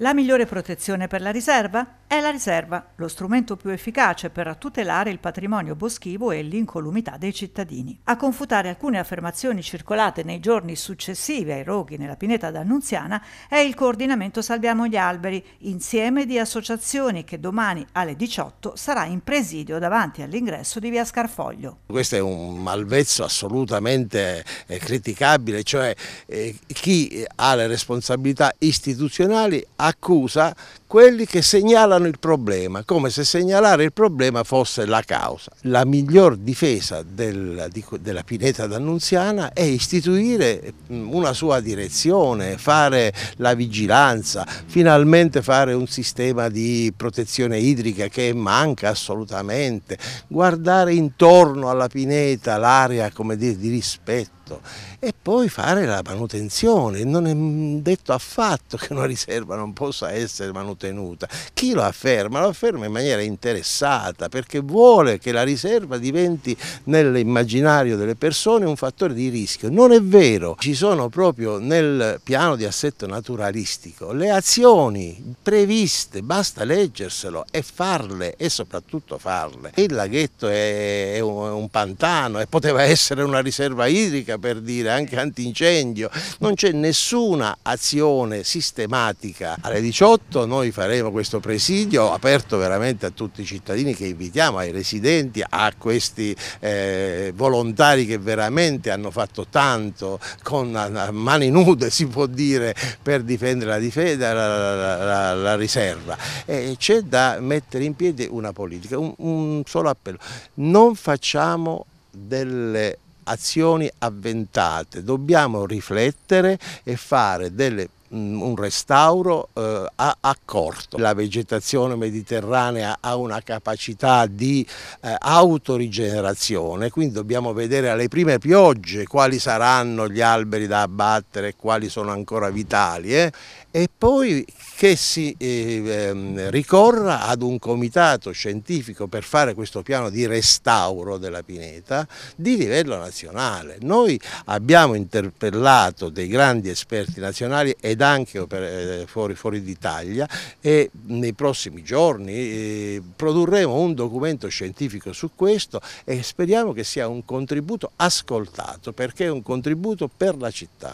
La migliore protezione per la riserva? È la riserva, lo strumento più efficace per tutelare il patrimonio boschivo e l'incolumità dei cittadini. A confutare alcune affermazioni circolate nei giorni successivi ai roghi nella pineta d'Annunziana è il coordinamento Salviamo gli alberi, insieme di associazioni che domani alle 18 sarà in presidio davanti all'ingresso di via Scarfoglio. Questo è un malvezzo assolutamente eh, criticabile, cioè eh, chi ha le responsabilità istituzionali accusa quelli che segnalano segnalano il problema, come se segnalare il problema fosse la causa. La miglior difesa del, di, della pineta d'Annunziana è istituire mm, una sua direzione, fare la vigilanza, finalmente fare un sistema di protezione idrica che manca assolutamente, guardare intorno alla pineta l'area di rispetto fatto e poi fare la manutenzione. Non è detto affatto che una riserva non possa essere manutenuta. Chi lo afferma? Lo afferma in maniera interessata perché vuole che la riserva diventi nell'immaginario delle persone un fattore di rischio. Non è vero, ci sono proprio nel piano di assetto naturalistico le azioni previste, basta leggerselo e farle e soprattutto farle. Il laghetto è un pantano e poteva essere una riserva idrica per dire, anche antincendio, non c'è nessuna azione sistematica. Alle 18 noi faremo questo presidio aperto veramente a tutti i cittadini che invitiamo, ai residenti, a questi eh, volontari che veramente hanno fatto tanto con mani nude si può dire per difendere la, difesa, la, la, la, la riserva. c'è da mettere in piedi una politica, un, un solo appello, non facciamo delle azioni avventate, dobbiamo riflettere e fare delle Mm, un restauro eh, accorto. La vegetazione mediterranea ha una capacità di eh, autorigenerazione, quindi dobbiamo vedere alle prime piogge quali saranno gli alberi da abbattere e quali sono ancora vitali eh? e poi che si eh, ehm, ricorra ad un comitato scientifico per fare questo piano di restauro della pineta di livello nazionale. Noi abbiamo interpellato dei grandi esperti nazionali ed anche opere, eh, fuori, fuori d'Italia e nei prossimi giorni eh, produrremo un documento scientifico su questo e speriamo che sia un contributo ascoltato perché è un contributo per la città.